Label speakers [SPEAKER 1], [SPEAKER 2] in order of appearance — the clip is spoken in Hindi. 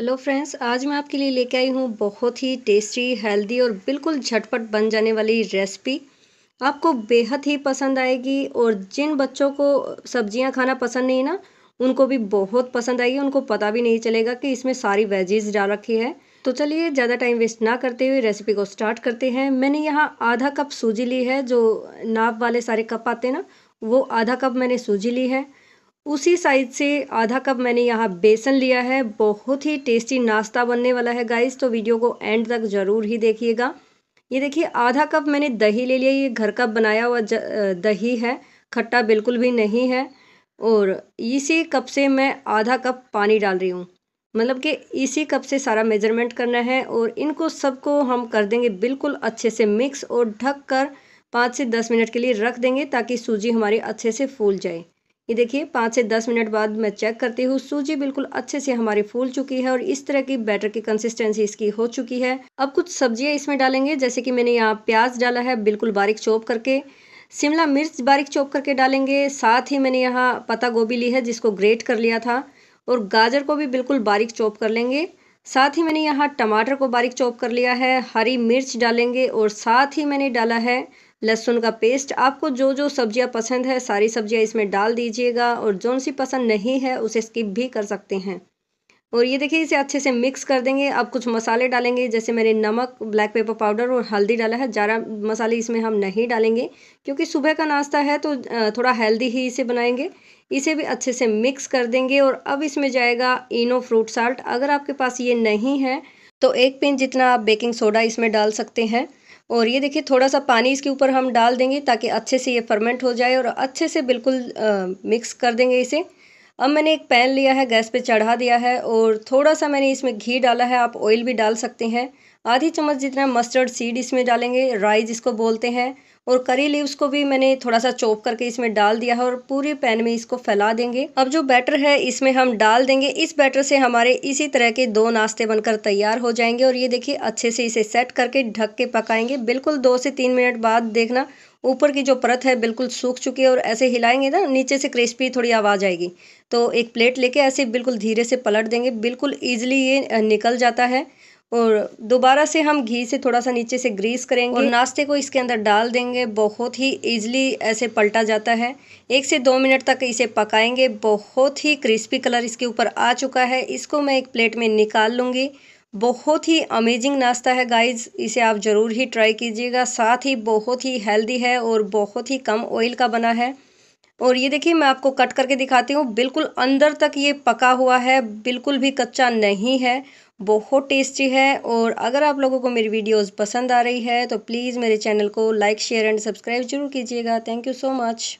[SPEAKER 1] हेलो फ्रेंड्स आज मैं आपके लिए लेके आई हूँ बहुत ही टेस्टी हेल्दी और बिल्कुल झटपट बन जाने वाली रेसिपी आपको बेहद ही पसंद आएगी और जिन बच्चों को सब्जियाँ खाना पसंद नहीं ना उनको भी बहुत पसंद आएगी उनको पता भी नहीं चलेगा कि इसमें सारी वेजीज डाल रखी है तो चलिए ज़्यादा टाइम वेस्ट ना करते हुए रेसिपी को स्टार्ट करते हैं मैंने यहाँ आधा कप सूजी ली है जो नाप वाले सारे कप आते हैं ना वो आधा कप मैंने सूजी ली है उसी साइज से आधा कप मैंने यहाँ बेसन लिया है बहुत ही टेस्टी नाश्ता बनने वाला है गाइस तो वीडियो को एंड तक ज़रूर ही देखिएगा ये देखिए आधा कप मैंने दही ले लिया ये घर का बनाया हुआ दही है खट्टा बिल्कुल भी नहीं है और इसी कप से मैं आधा कप पानी डाल रही हूँ मतलब कि इसी कप से सारा मेजरमेंट करना है और इनको सबको हम कर देंगे बिल्कुल अच्छे से मिक्स और ढक कर पाँच से दस मिनट के लिए रख देंगे ताकि सूजी हमारी अच्छे से फूल जाए ये देखिए पाँच से दस मिनट बाद मैं चेक करती हूँ सूजी बिल्कुल अच्छे से हमारी फूल चुकी है और इस तरह की बैटर की कंसिस्टेंसी इसकी हो चुकी है अब कुछ सब्जियाँ इसमें डालेंगे जैसे कि मैंने यहाँ प्याज डाला है बिल्कुल बारीक चॉप करके शिमला मिर्च बारीक चॉप करके डालेंगे साथ ही मैंने यहाँ पत्ता गोभी ली है जिसको ग्रेट कर लिया था और गाजर को भी बिल्कुल बारीक चॉप कर लेंगे साथ ही मैंने यहाँ टमाटर को बारीक चॉप कर लिया है हरी मिर्च डालेंगे और साथ ही मैंने डाला है लहसुन का पेस्ट आपको जो जो सब्जियां पसंद है सारी सब्जियां इसमें डाल दीजिएगा और जो सी पसंद नहीं है उसे स्किप भी कर सकते हैं और ये देखिए इसे अच्छे से मिक्स कर देंगे अब कुछ मसाले डालेंगे जैसे मैंने नमक ब्लैक पेपर पाउडर और हल्दी डाला है ज़्यादा मसाले इसमें हम नहीं डालेंगे क्योंकि सुबह का नाश्ता है तो थोड़ा हेल्दी ही इसे बनाएंगे इसे भी अच्छे से मिक्स कर देंगे और अब इसमें जाएगा इनो फ्रूट साल्ट अगर आपके पास ये नहीं है तो एक पिन जितना आप बेकिंग सोडा इसमें डाल सकते हैं और ये देखिए थोड़ा सा पानी इसके ऊपर हम डाल देंगे ताकि अच्छे से ये फर्मेंट हो जाए और अच्छे से बिल्कुल मिक्स कर देंगे इसे अब मैंने एक पैन लिया है गैस पे चढ़ा दिया है और थोड़ा सा मैंने इसमें घी डाला है आप ऑयल भी डाल सकते हैं आधी चम्मच जितना मस्टर्ड सीड इसमें डालेंगे राई जिसको बोलते हैं और करी लीव्स को भी मैंने थोड़ा सा चॉप करके इसमें डाल दिया है और पूरे पैन में इसको फैला देंगे अब जो बैटर है इसमें हम डाल देंगे इस बैटर से हमारे इसी तरह के दो नाश्ते बनकर तैयार हो जाएंगे और ये देखिए अच्छे से इसे सेट करके ढक के पकाएंगे बिल्कुल दो से तीन मिनट बाद देखना ऊपर की जो परत है बिल्कुल सूख चुकी है और ऐसे हिलाएंगे ना नीचे से क्रिस्पी थोड़ी आवाज़ आएगी तो एक प्लेट लेके ऐसे बिल्कुल धीरे से पलट देंगे बिल्कुल ईजिली ये निकल जाता है और दोबारा से हम घी से थोड़ा सा नीचे से ग्रीस करेंगे और नाश्ते को इसके अंदर डाल देंगे बहुत ही ईजिली ऐसे पलटा जाता है एक से दो मिनट तक इसे पकाएंगे बहुत ही क्रिस्पी कलर इसके ऊपर आ चुका है इसको मैं एक प्लेट में निकाल लूँगी बहुत ही अमेजिंग नाश्ता है गाइज इसे आप ज़रूर ही ट्राई कीजिएगा साथ ही बहुत ही हेल्दी है और बहुत ही कम ऑयल का बना है और ये देखिए मैं आपको कट करके दिखाती हूँ बिल्कुल अंदर तक ये पका हुआ है बिल्कुल भी कच्चा नहीं है बहुत टेस्टी है और अगर आप लोगों को मेरी वीडियोस पसंद आ रही है तो प्लीज़ मेरे चैनल को लाइक शेयर एंड सब्सक्राइब जरूर कीजिएगा थैंक यू सो मच